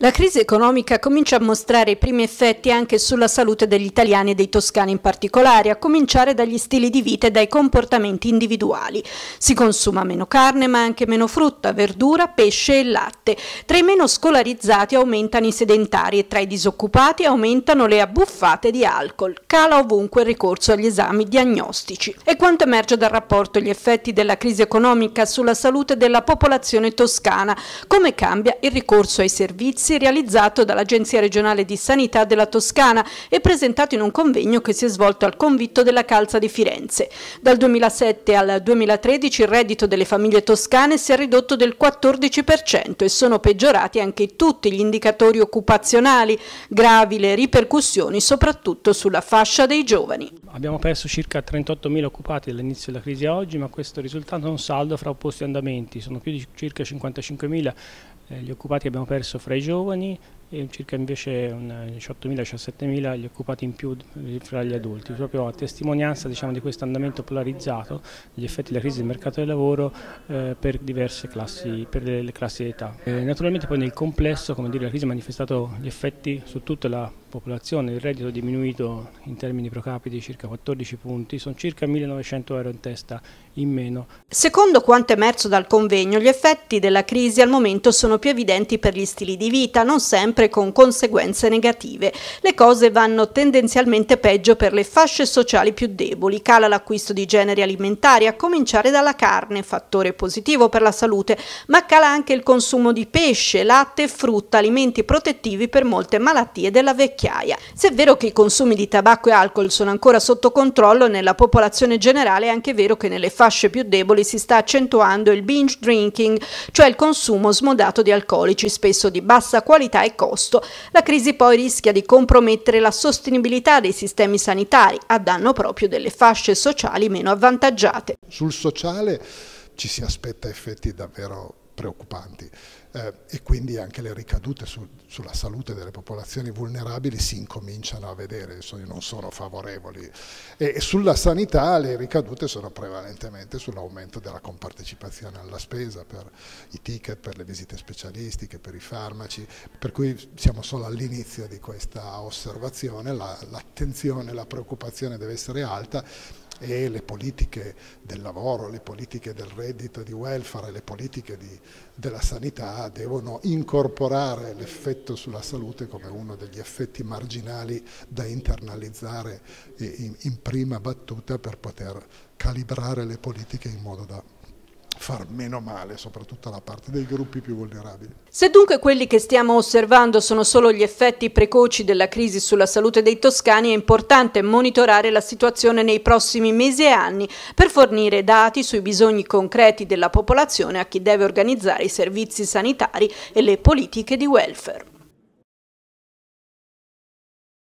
La crisi economica comincia a mostrare i primi effetti anche sulla salute degli italiani e dei toscani in particolare, a cominciare dagli stili di vita e dai comportamenti individuali. Si consuma meno carne ma anche meno frutta, verdura, pesce e latte. Tra i meno scolarizzati aumentano i sedentari e tra i disoccupati aumentano le abbuffate di alcol. Cala ovunque il ricorso agli esami diagnostici. E quanto emerge dal rapporto gli effetti della crisi economica sulla salute della popolazione toscana? Come cambia cambia il ricorso ai servizi realizzato dall'Agenzia regionale di sanità della Toscana e presentato in un convegno che si è svolto al convitto della Calza di Firenze. Dal 2007 al 2013 il reddito delle famiglie toscane si è ridotto del 14% e sono peggiorati anche tutti gli indicatori occupazionali, gravi le ripercussioni soprattutto sulla fascia dei giovani. Abbiamo perso circa 38.000 occupati dall'inizio della crisi a oggi, ma questo risultato è un saldo fra opposti andamenti, sono più di circa 55.000 eh, gli occupati abbiamo perso fra i giovani e circa invece 18.000-17.000 eh, gli occupati in più eh, fra gli adulti, proprio a testimonianza diciamo, di questo andamento polarizzato, gli effetti della crisi del mercato del lavoro eh, per diverse classi, per le, le classi d'età. naturalmente poi nel complesso come dire, la crisi ha manifestato gli effetti su tutta la popolazione, il reddito è diminuito in termini pro capite di circa 14 punti, sono circa 1900 euro in testa in meno. Secondo quanto emerso dal convegno, gli effetti della crisi al momento sono più evidenti per gli stili di vita, non sempre con conseguenze negative. Le cose vanno tendenzialmente peggio per le fasce sociali più deboli, cala l'acquisto di generi alimentari, a cominciare dalla carne, fattore positivo per la salute, ma cala anche il consumo di pesce, latte, e frutta, alimenti protettivi per molte malattie della vecchia vecchiaia. Se è vero che i consumi di tabacco e alcol sono ancora sotto controllo nella popolazione generale, è anche vero che nelle fasce più deboli si sta accentuando il binge drinking, cioè il consumo smodato di alcolici, spesso di bassa qualità e costo. La crisi poi rischia di compromettere la sostenibilità dei sistemi sanitari, a danno proprio delle fasce sociali meno avvantaggiate. Sul sociale ci si aspetta effetti davvero preoccupanti eh, e quindi anche le ricadute su, sulla salute delle popolazioni vulnerabili si incominciano a vedere, non sono favorevoli. E, e sulla sanità le ricadute sono prevalentemente sull'aumento della compartecipazione alla spesa per i ticket, per le visite specialistiche, per i farmaci, per cui siamo solo all'inizio di questa osservazione, l'attenzione, la, la preoccupazione deve essere alta e le politiche del lavoro, le politiche del reddito di welfare, le politiche di, della sanità devono incorporare l'effetto sulla salute come uno degli effetti marginali da internalizzare in, in prima battuta per poter calibrare le politiche in modo da far meno male, soprattutto alla parte dei gruppi più vulnerabili. Se dunque quelli che stiamo osservando sono solo gli effetti precoci della crisi sulla salute dei toscani, è importante monitorare la situazione nei prossimi mesi e anni per fornire dati sui bisogni concreti della popolazione a chi deve organizzare i servizi sanitari e le politiche di welfare.